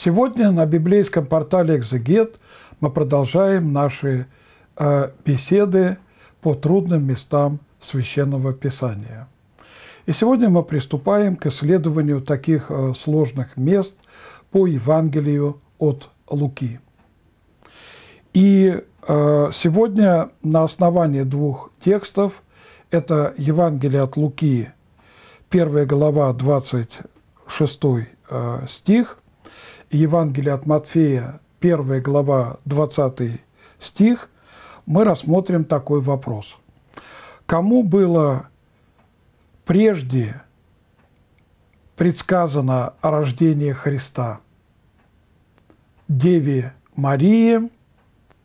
Сегодня на библейском портале «Экзегет» мы продолжаем наши э, беседы по трудным местам Священного Писания. И сегодня мы приступаем к исследованию таких э, сложных мест по Евангелию от Луки. И э, сегодня на основании двух текстов, это Евангелие от Луки, 1 глава, 26 э, стих – Евангелия от Матфея, 1 глава, 20 стих, мы рассмотрим такой вопрос. Кому было прежде предсказано о рождении Христа? Деве Марии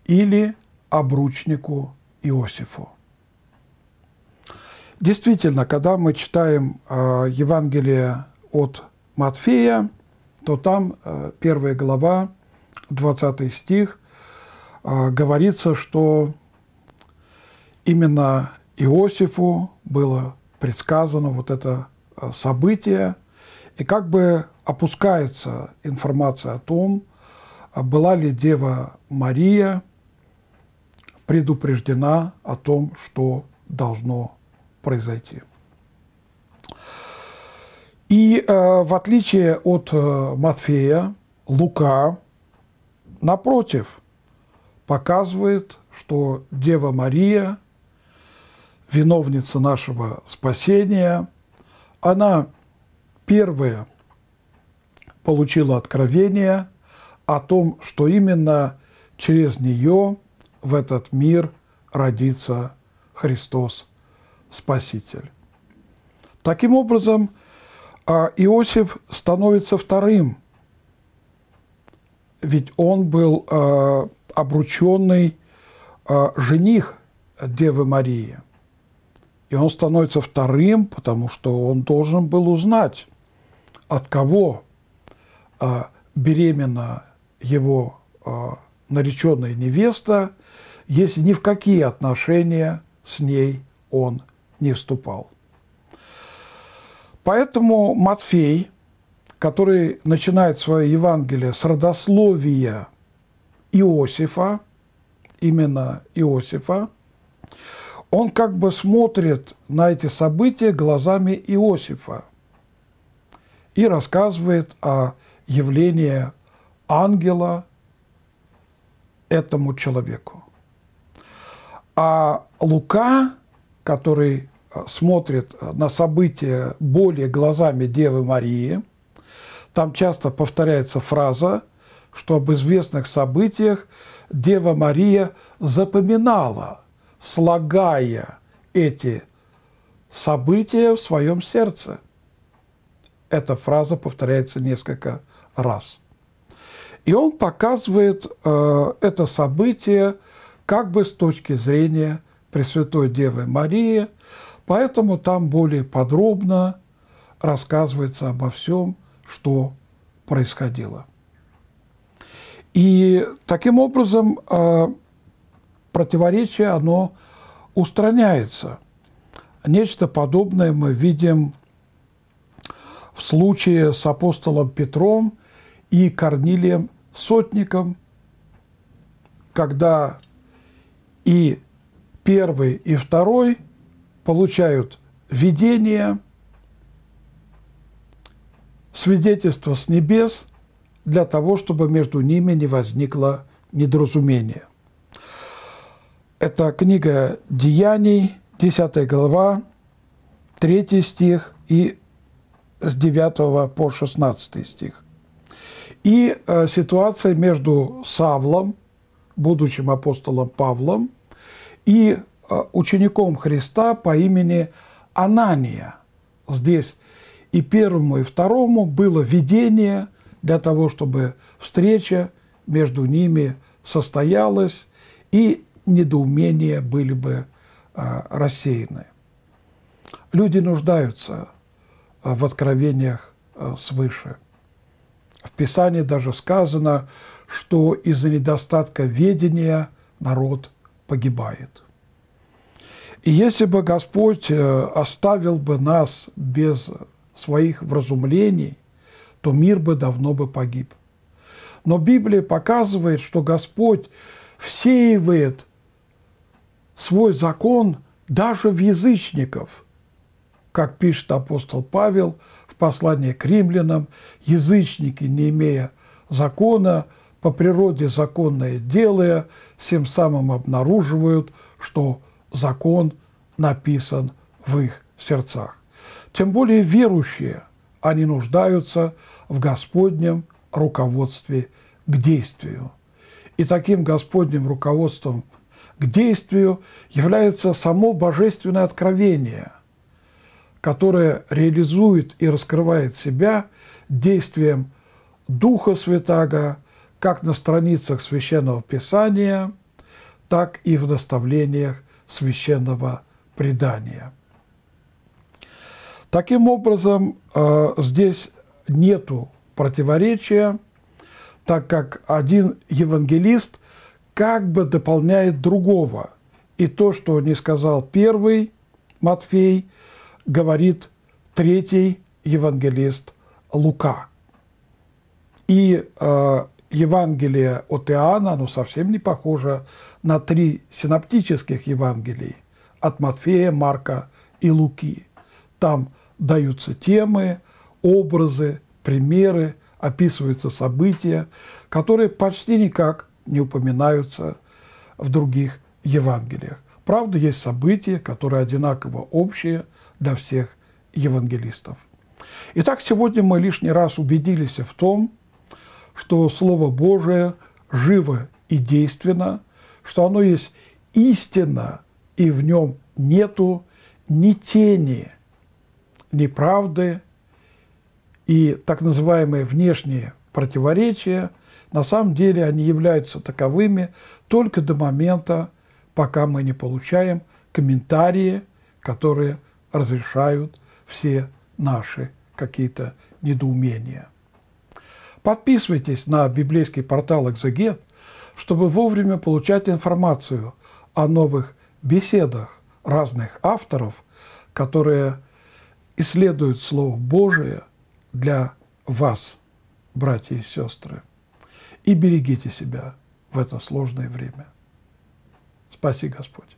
или обручнику Иосифу? Действительно, когда мы читаем э, Евангелие от Матфея, то там э, первая глава, 20 стих, э, говорится, что именно Иосифу было предсказано вот это э, событие, и как бы опускается информация о том, была ли Дева Мария предупреждена о том, что должно произойти. И э, в отличие от э, Матфея, Лука, напротив, показывает, что Дева Мария, виновница нашего спасения, она первая получила откровение о том, что именно через нее в этот мир родится Христос Спаситель. Таким образом, а Иосиф становится вторым, ведь он был э, обрученный э, жених Девы Марии. И он становится вторым, потому что он должен был узнать, от кого э, беременна его э, нареченная невеста, если ни в какие отношения с ней он не вступал. Поэтому Матфей, который начинает свое Евангелие с родословия Иосифа, именно Иосифа, он как бы смотрит на эти события глазами Иосифа и рассказывает о явлении ангела этому человеку. А Лука, который Э, смотрит на события более глазами Девы Марии. Там часто повторяется фраза, что об известных событиях Дева Мария запоминала, слагая эти события в своем сердце. Эта фраза повторяется несколько раз. И он показывает э, это событие как бы с точки зрения Пресвятой Девы Марии, Поэтому там более подробно рассказывается обо всем, что происходило. И таким образом а, противоречие, оно устраняется. Нечто подобное мы видим в случае с апостолом Петром и Корнилием Сотником, когда и первый, и второй – получают видение, свидетельство с небес для того, чтобы между ними не возникло недоразумения. Это книга «Деяний», 10 глава, 3 стих и с 9 по 16 стих. И э, ситуация между Савлом, будущим апостолом Павлом, и Э, учеником Христа по имени Анания здесь. И первому, и второму было видение для того, чтобы встреча между ними состоялась, и недоумения были бы э, рассеяны. Люди нуждаются э, в откровениях свыше. В Писании даже сказано, что из-за недостатка ведения народ погибает. И если бы Господь э, оставил бы нас без своих вразумлений, то мир бы давно бы погиб. Но Библия показывает, что Господь всеивает свой закон даже в язычников. Как пишет апостол Павел в послании к римлянам, язычники, не имея закона, по природе законное делая, тем самым обнаруживают, что закон написан в их сердцах. Тем более верующие, они нуждаются в Господнем руководстве к действию. И таким Господним руководством к действию является само божественное откровение, которое реализует и раскрывает себя действием Духа Святаго как на страницах Священного Писания, так и в наставлениях священного предания. Таким образом, э, здесь нету противоречия, так как один евангелист как бы дополняет другого, и то, что не сказал первый Матфей, говорит третий евангелист Лука. И э, Евангелие от Иоанна, оно совсем не похоже на три синоптических Евангелия: от Матфея, Марка и Луки. Там даются темы, образы, примеры, описываются события, которые почти никак не упоминаются в других Евангелиях. Правда, есть события, которые одинаково общие для всех евангелистов. Итак, сегодня мы лишний раз убедились в том, что Слово Божие живо и действенно, что оно есть истина, и в нем нету ни тени, ни правды, и так называемые внешние противоречия, на самом деле они являются таковыми только до момента, пока мы не получаем комментарии, которые разрешают все наши какие-то недоумения. Подписывайтесь на библейский портал «Экзегет», чтобы вовремя получать информацию о новых беседах разных авторов, которые исследуют Слово Божие для вас, братья и сестры. И берегите себя в это сложное время. Спаси Господь.